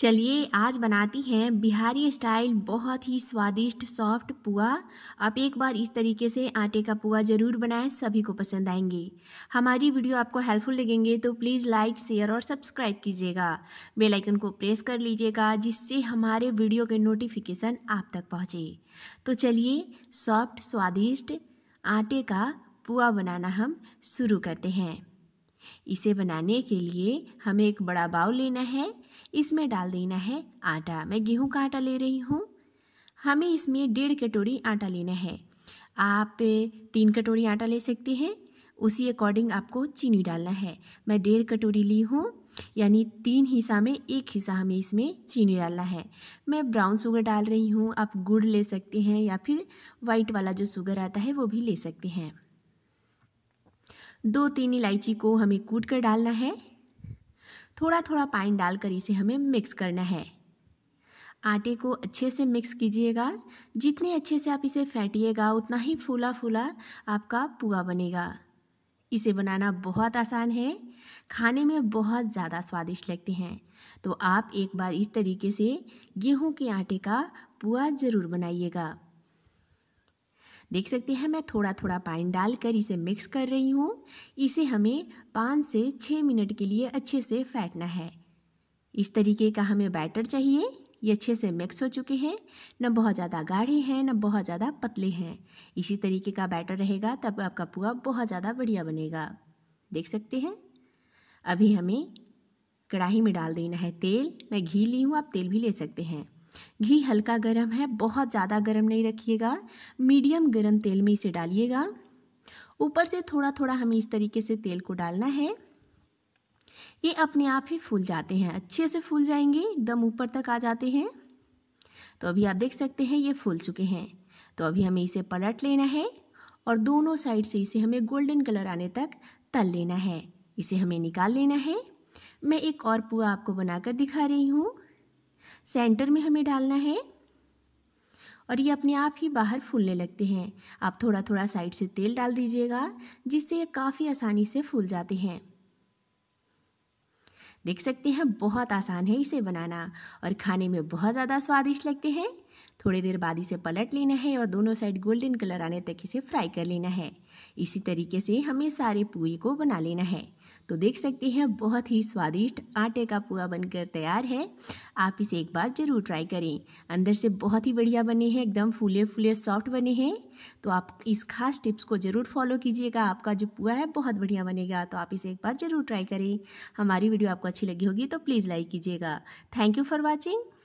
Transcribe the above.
चलिए आज बनाती हैं बिहारी स्टाइल बहुत ही स्वादिष्ट सॉफ्ट पुआ आप एक बार इस तरीके से आटे का पुआ ज़रूर बनाएं सभी को पसंद आएंगे हमारी वीडियो आपको हेल्पफुल लगेंगे तो प्लीज़ लाइक शेयर और सब्सक्राइब कीजिएगा बेल आइकन को प्रेस कर लीजिएगा जिससे हमारे वीडियो के नोटिफिकेशन आप तक पहुँचे तो चलिए सॉफ्ट स्वादिष्ट आटे का पुआ बनाना हम शुरू करते हैं इसे बनाने के लिए हमें एक बड़ा बाउल लेना है इसमें डाल देना है आटा मैं गेहूं का आटा ले रही हूँ हमें इसमें डेढ़ कटोरी आटा लेना है आप तीन कटोरी आटा ले सकते हैं उसी अकॉर्डिंग आपको चीनी डालना है मैं डेढ़ कटोरी ली हूँ यानी तीन हिस्सा में एक हिस्सा हमें इसमें चीनी डालना है मैं ब्राउन शुगर डाल रही हूँ आप गुड़ ले सकते हैं या फिर वाइट वाला जो शुगर आता है वो भी ले सकते हैं दो तीन इलायची को हमें कूट कर डालना है थोड़ा थोड़ा पानी डालकर इसे हमें मिक्स करना है आटे को अच्छे से मिक्स कीजिएगा जितने अच्छे से आप इसे फेंटिएगा उतना ही फूला फूला आपका पुआ बनेगा इसे बनाना बहुत आसान है खाने में बहुत ज़्यादा स्वादिष्ट लगते हैं तो आप एक बार इस तरीके से गेहूं के आटे का पुआ ज़रूर बनाइएगा देख सकते हैं मैं थोड़ा थोड़ा पानी डालकर इसे मिक्स कर रही हूँ इसे हमें पाँच से छः मिनट के लिए अच्छे से फैटना है इस तरीके का हमें बैटर चाहिए ये अच्छे से मिक्स हो चुके हैं न बहुत ज़्यादा गाढ़े हैं न बहुत ज़्यादा पतले हैं इसी तरीके का बैटर रहेगा तब आपका पुआ बहुत ज़्यादा बढ़िया बनेगा देख सकते हैं अभी हमें कढ़ाई में डाल देना है तेल मैं घी ली हूँ आप तेल भी ले सकते हैं घी हल्का गर्म है बहुत ज़्यादा गर्म नहीं रखिएगा मीडियम गर्म तेल में इसे डालिएगा ऊपर से थोड़ा थोड़ा हमें इस तरीके से तेल को डालना है ये अपने आप ही फूल जाते हैं अच्छे से फूल जाएंगे एकदम ऊपर तक आ जाते हैं तो अभी आप देख सकते हैं ये फूल चुके हैं तो अभी हमें इसे पलट लेना है और दोनों साइड से इसे हमें गोल्डन कलर आने तक तल लेना है इसे हमें निकाल लेना है मैं एक और पुआ आपको बनाकर दिखा रही हूँ सेंटर में हमें डालना है और ये अपने आप ही बाहर फूलने लगते हैं आप थोड़ा थोड़ा साइड से तेल डाल दीजिएगा जिससे ये काफ़ी आसानी से फूल जाते हैं देख सकते हैं बहुत आसान है इसे बनाना और खाने में बहुत ज़्यादा स्वादिष्ट लगते हैं थोड़ी देर बाद इसे पलट लेना है और दोनों साइड गोल्डन कलर आने तक इसे फ्राई कर लेना है इसी तरीके से हमें सारे पूरी को बना लेना है तो देख सकते हैं बहुत ही स्वादिष्ट आटे का पुआ बनकर तैयार है आप इसे एक बार ज़रूर ट्राई करें अंदर से बहुत ही बढ़िया बने हैं एकदम फूले फूले सॉफ्ट बने हैं तो आप इस खास टिप्स को ज़रूर फॉलो कीजिएगा आपका जो पुआ है बहुत बढ़िया बनेगा तो आप इसे एक बार ज़रूर ट्राई करें हमारी वीडियो आपको अच्छी लगी होगी तो प्लीज़ लाइक कीजिएगा थैंक यू फॉर वॉचिंग